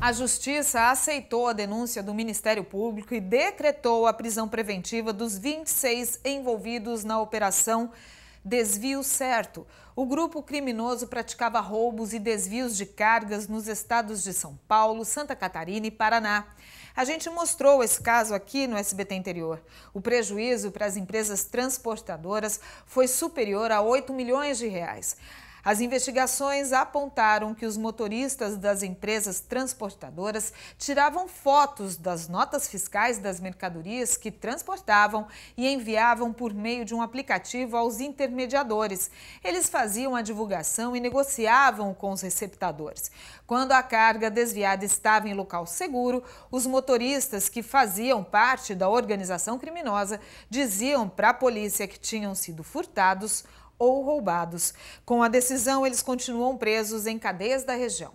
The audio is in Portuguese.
A Justiça aceitou a denúncia do Ministério Público e decretou a prisão preventiva dos 26 envolvidos na operação Desvio Certo. O grupo criminoso praticava roubos e desvios de cargas nos estados de São Paulo, Santa Catarina e Paraná. A gente mostrou esse caso aqui no SBT Interior. O prejuízo para as empresas transportadoras foi superior a 8 milhões de reais. As investigações apontaram que os motoristas das empresas transportadoras tiravam fotos das notas fiscais das mercadorias que transportavam e enviavam por meio de um aplicativo aos intermediadores. Eles faziam a divulgação e negociavam com os receptadores. Quando a carga desviada estava em local seguro, os motoristas que faziam parte da organização criminosa diziam para a polícia que tinham sido furtados ou roubados. Com a decisão, eles continuam presos em cadeias da região.